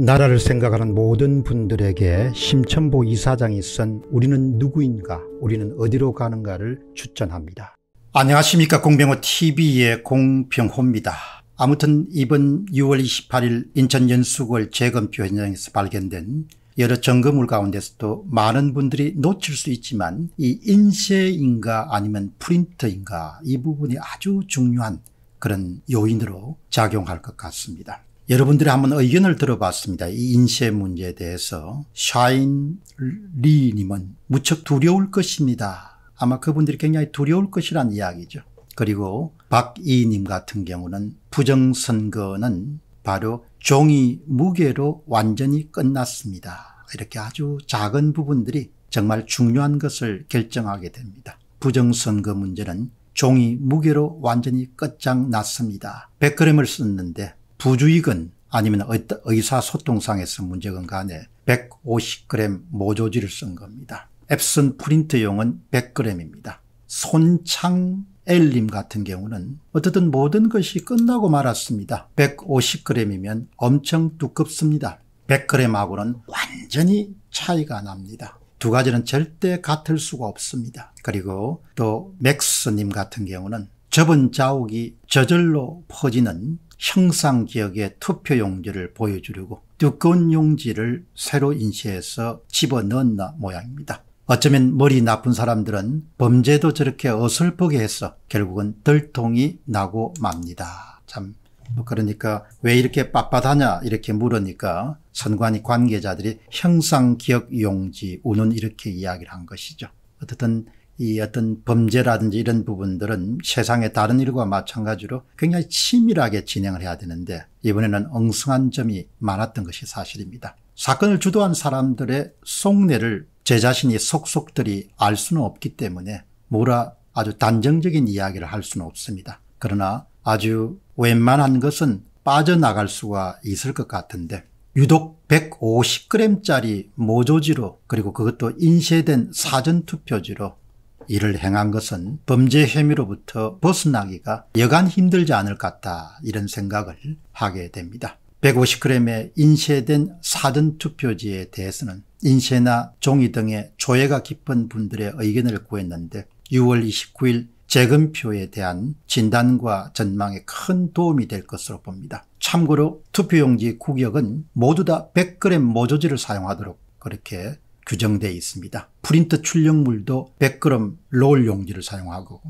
나라를 생각하는 모든 분들에게 심천보 이사장이 쓴 우리는 누구인가 우리는 어디로 가는가를 추천합니다. 안녕하십니까 공병호TV의 공병호입니다. 아무튼 이번 6월 28일 인천 연수구월 재검표 현장에서 발견된 여러 점검물 가운데서도 많은 분들이 놓칠 수 있지만 이 인쇄인가 아니면 프린터인가 이 부분이 아주 중요한 그런 요인으로 작용할 것 같습니다. 여러분들이 한번 의견을 들어봤습니다. 이 인쇄 문제에 대해서 샤인 리님은 무척 두려울 것입니다. 아마 그분들이 굉장히 두려울 것이란 이야기죠. 그리고 박이님 같은 경우는 부정선거는 바로 종이 무게로 완전히 끝났습니다. 이렇게 아주 작은 부분들이 정말 중요한 것을 결정하게 됩니다. 부정선거 문제는 종이 무게로 완전히 끝장났습니다. 100g을 썼는데 부주의건 아니면 의사소통상에서 문제건 간에 그 150g 모조지를 쓴 겁니다. 앱슨 프린트용은 100g입니다. 손창 엘림 같은 경우는 어쨌든 모든 것이 끝나고 말았습니다. 150g이면 엄청 두껍습니다. 100g하고는 완전히 차이가 납니다. 두 가지는 절대 같을 수가 없습니다. 그리고 또 맥스님 같은 경우는 접은 자욱이 저절로 퍼지는 형상 기억의 투표 용지를 보여주려고 두꺼운 용지를 새로 인쇄해서 집어넣었나 모양입니다. 어쩌면 머리 나쁜 사람들은 범죄도 저렇게 어설프게 해서 결국은 들통이 나고 맙니다. 참 뭐 그러니까 왜 이렇게 빳빳하냐 이렇게 물으니까 선관위 관계자들이 형상기억용지 우는 이렇게 이야기를 한 것이죠. 어쨌든 이 어떤 범죄라든지 이런 부분들은 세상의 다른 일과 마찬가지로 굉장히 치밀하게 진행을 해야 되는데 이번에는 엉성한 점이 많았던 것이 사실입니다. 사건을 주도한 사람들의 속내를 제 자신이 속속들이 알 수는 없기 때문에 뭐라 아주 단정적인 이야기를 할 수는 없습니다. 그러나 아주 웬만한 것은 빠져나갈 수가 있을 것 같은데 유독 150g짜리 모조지로 그리고 그것도 인쇄된 사전투표지로 이를 행한 것은 범죄 혐의로부터 벗어나기가 여간 힘들지 않을 것 같다 이런 생각을 하게 됩니다. 150g의 인쇄된 사전 투표지에 대해서는 인쇄나 종이 등의 조회가 깊은 분들의 의견을 구했는데 6월 29일 재검표에 대한 진단과 전망에 큰 도움이 될 것으로 봅니다. 참고로 투표용지 구격은 모두 다 100g 모조지를 사용하도록 그렇게 규정되어 있습니다. 프린트 출력물도 100g 롤 용지를 사용하고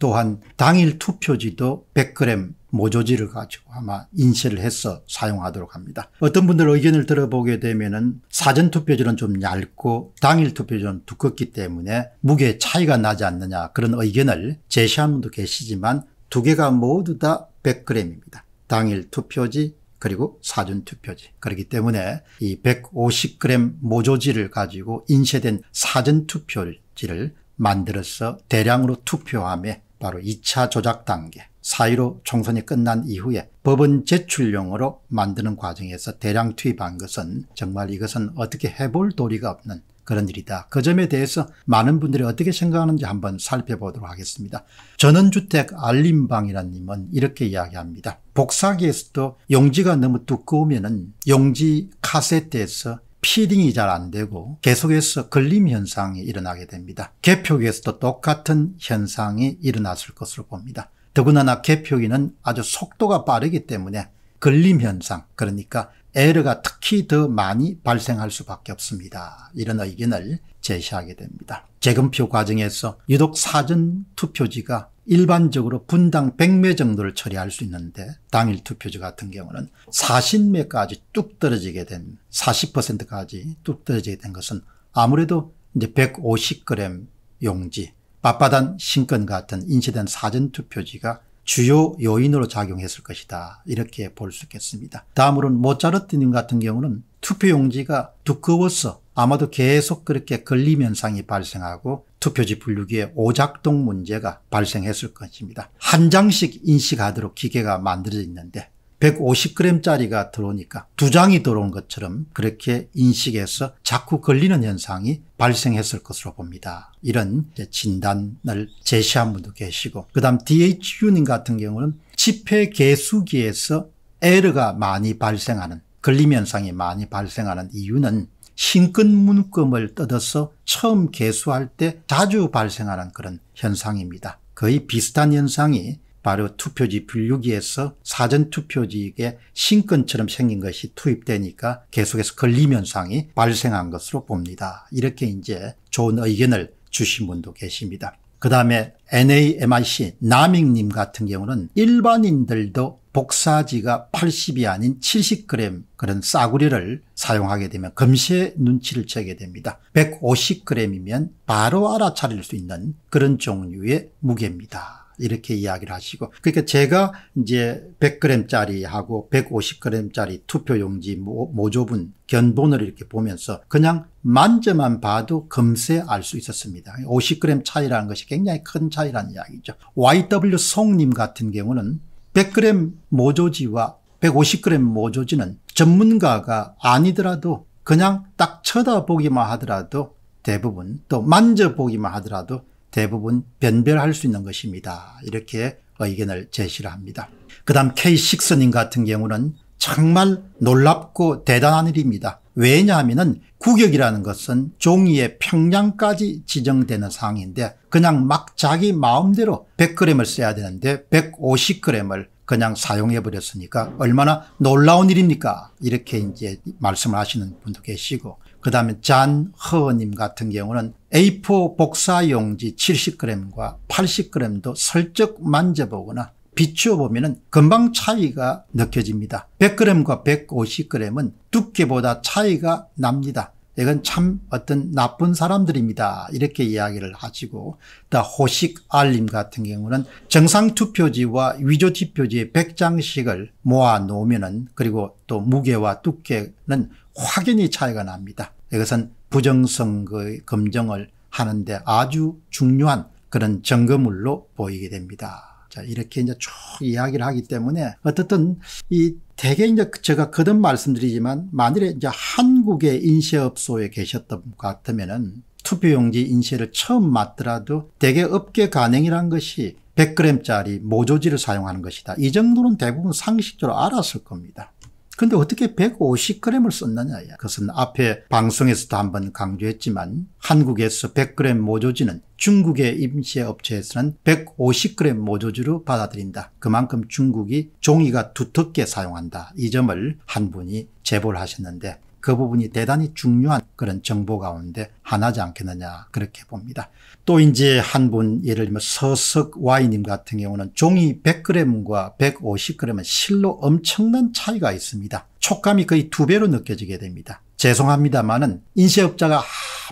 또한 당일 투표지도 100g 모조지를 가지고 아마 인쇄를 해서 사용하도록 합니다. 어떤 분들 의견을 들어보게 되면은 사전 투표지는 좀 얇고 당일 투표지는 두껍기 때문에 무게 차이가 나지 않느냐 그런 의견을 제시한 분도 계시지만 두 개가 모두 다 100g입니다. 당일 투표지 그리고 사전투표지. 그렇기 때문에 이 150g 모조지를 가지고 인쇄된 사전투표지를 만들어서 대량으로 투표함에 바로 2차 조작 단계 사1로 총선이 끝난 이후에 법원 제출용으로 만드는 과정에서 대량 투입한 것은 정말 이것은 어떻게 해볼 도리가 없는 그런 일이다. 그 점에 대해서 많은 분들이 어떻게 생각하는지 한번 살펴보도록 하겠습니다. 전원주택 알림방이라는 님은 이렇게 이야기합니다. 복사기에서도 용지가 너무 두꺼우면 용지 카세트에서 피딩이 잘 안 되고 계속해서 걸림 현상이 일어나게 됩니다. 개표기에서도 똑같은 현상이 일어났을 것으로 봅니다. 더구나 개표기는 아주 속도가 빠르기 때문에 걸림 현상 그러니까 에러가 특히 더 많이 발생할 수밖에 없습니다. 이런 의견을 제시하게 됩니다. 재검표 과정에서 유독 사전 투표지가 일반적으로 분당 100매 정도를 처리할 수 있는데 당일 투표지 같은 경우는 40매까지 뚝 떨어지게 된 40%까지 뚝 떨어지게 된 것은 아무래도 이제 150g 용지, 바빠단 신권 같은 인쇄된 사전 투표지가 주요 요인으로 작용했을 것이다. 이렇게 볼 수 있겠습니다. 다음으로는 모차르트님 같은 경우는 투표용지가 두꺼워서 아마도 계속 그렇게 걸림 현상이 발생하고 투표지 분류기에 오작동 문제가 발생했을 것입니다. 한 장씩 인식하도록 기계가 만들어져 있는데 150g짜리가 들어오니까 두 장이 들어온 것처럼 그렇게 인식해서 자꾸 걸리는 현상이 발생했을 것으로 봅니다. 이런 진단을 제시한 분도 계시고 그 다음 DHU님 같은 경우는 지폐 개수기에서 에러가 많이 발생하는 걸림 현상이 많이 발생하는 이유는 신근 문금을 뜯어서 처음 개수할 때 자주 발생하는 그런 현상입니다. 거의 비슷한 현상이 바로 투표지 분류기에서 사전투표지에 신권처럼 생긴 것이 투입되니까 계속해서 걸림현상이 발생한 것으로 봅니다. 이렇게 이제 좋은 의견을 주신 분도 계십니다. 그 다음에 NAMIC 남익님 같은 경우는 일반인들도 복사지가 80이 아닌 70g 그런 싸구려를 사용하게 되면 금세 눈치를 채게 됩니다. 150g이면 바로 알아차릴 수 있는 그런 종류의 무게입니다. 이렇게 이야기를 하시고 그러니까 제가 이제 100g짜리하고 150g짜리 투표용지 모조분 견본을 이렇게 보면서 그냥 만져만 봐도 금세 알 수 있었습니다. 50g 차이라는 것이 굉장히 큰 차이라는 이야기죠. YW 송님 같은 경우는 100g 모조지와 150g 모조지는 전문가가 아니더라도 그냥 딱 쳐다보기만 하더라도 대부분 또 만져보기만 하더라도 대부분 변별할 수 있는 것입니다. 이렇게 의견을 제시를 합니다. 그 다음 K6님 같은 경우는 정말 놀랍고 대단한 일입니다. 왜냐하면 구격이라는 것은 종이의 평량까지 지정되는 사항인데 그냥 막 자기 마음대로 100g을 써야 되는데 150g을 그냥 사용해 버렸으니까 얼마나 놀라운 일입니까 이렇게 이제 말씀을 하시는 분도 계시고 그 다음에 잔 허님 같은 경우는 A4 복사용지 70g과 80g도 슬쩍 만져보거나 비추어 보면 금방 차이가 느껴집니다. 100g과 150g은 두께보다 차이가 납니다. 이건 참 어떤 나쁜 사람들입니다. 이렇게 이야기를 하시고 또 호식 알림 같은 경우는 정상 투표지와 위조 투표지의 100장씩을 모아 놓으면은 그리고 또 무게와 두께는 확연히 차이가 납니다. 이것은 부정선거의 검증을 하는데 아주 중요한 그런 증거물로 보이게 됩니다. 자, 이렇게 이제 쭉 이야기를 하기 때문에 어떻든 이 대개 이제 제가 거듭 말씀드리지만 만일에 이제 한 한국의 인쇄업소에 계셨던 것 같으면은 투표용지 인쇄를 처음 맡더라도 대개 업계 간행이란 것이 100g짜리 모조지를 사용하는 것이다. 이 정도는 대부분 상식적으로 알았을 겁니다. 근데 어떻게 150g을 썼느냐 그것은 앞에 방송에서도 한번 강조했지만 한국에서 100g 모조지는 중국의 임시업체에서는 150g 모조지로 받아들인다. 그만큼 중국이 종이가 두텁게 사용한다. 이 점을 한 분이 제보를 하셨는데 그 부분이 대단히 중요한 그런 정보 가운데 하나지 않겠느냐 그렇게 봅니다. 또 이제 한 분 예를 들면 서석와이님 같은 경우는 종이 100g과 150g은 실로 엄청난 차이가 있습니다. 촉감이 거의 두 배로 느껴지게 됩니다. 죄송합니다만은 인쇄업자가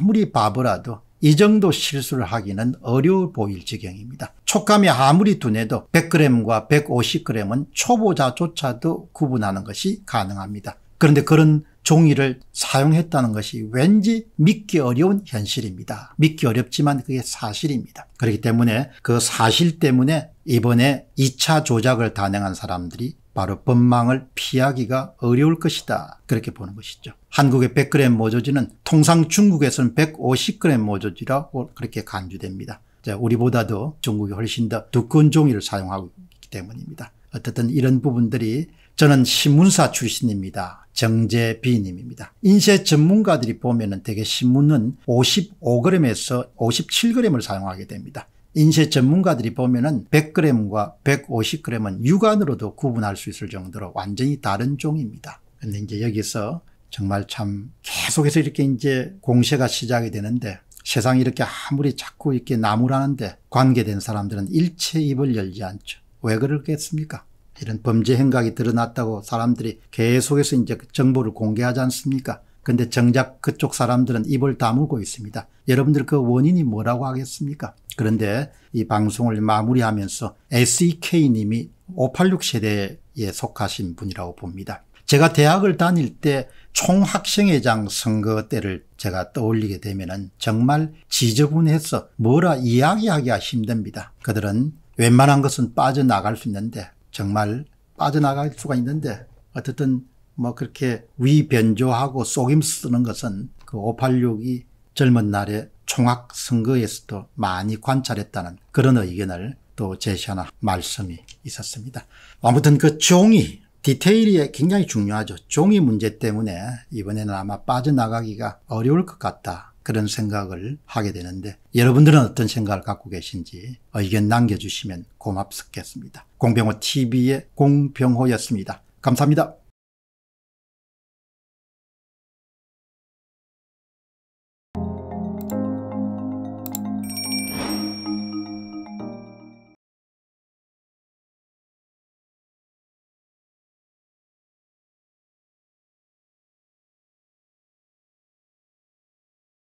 아무리 바보라도 이 정도 실수를 하기는 어려워 보일 지경입니다. 촉감이 아무리 둔해도 100g과 150g은 초보자조차도 구분하는 것이 가능합니다. 그런데 그런 종이를 사용했다는 것이 왠지 믿기 어려운 현실입니다. 믿기 어렵지만 그게 사실입니다. 그렇기 때문에 그 사실 때문에 이번에 2차 조작을 단행한 사람들이 바로 법망을 피하기가 어려울 것이다. 그렇게 보는 것이죠. 한국의 100g 모조지는 통상 중국에서는 150g 모조지라고 그렇게 간주됩니다. 우리보다도 중국이 훨씬 더 두꺼운 종이를 사용하기 고있 때문입니다. 어쨌든 이런 부분들이 저는 신문사 출신입니다. 정재비님입니다. 인쇄 전문가들이 보면은 대개 신문은 55g에서 57g을 사용하게 됩니다. 인쇄 전문가들이 보면은 100g과 150g은 육안으로도 구분할 수 있을 정도로 완전히 다른 종입니다. 근데 이제 여기서 정말 참 계속해서 이렇게 이제 공세가 시작이 되는데 세상이 이렇게 아무리 자꾸 이렇게 나무라는데 관계된 사람들은 일체 입을 열지 않죠. 왜 그러겠습니까? 이런 범죄 행각이 드러났다고 사람들이 계속해서 이제 그 정보를 공개하지 않습니까? 근데 정작 그쪽 사람들은 입을 다물고 있습니다. 여러분들 그 원인이 뭐라고 하겠습니까? 그런데 이 방송을 마무리하면서 SEK님이 586 세대에 속하신 분이라고 봅니다. 제가 대학을 다닐 때 총학생회장 선거 때를 제가 떠올리게 되면 정말 지저분해서 뭐라 이야기하기가 힘듭니다. 그들은 웬만한 것은 빠져나갈 수 있는데 정말 빠져나갈 수가 있는데 어쨌든 뭐 그렇게 위변조하고 속임 수 쓰는 것은 그 586이 젊은 날에 총학 선거에서도 많이 관찰했다는 그런 의견을 또 제시하는 말씀이 있었습니다. 아무튼 그 종이 디테일이 굉장히 중요하죠. 종이 문제 때문에 이번에는 아마 빠져나가기가 어려울 것 같다. 그런 생각을 하게 되는데 여러분들은 어떤 생각을 갖고 계신지 의견 남겨주시면 고맙겠습니다. 공병호 TV의 공병호였습니다. 감사합니다.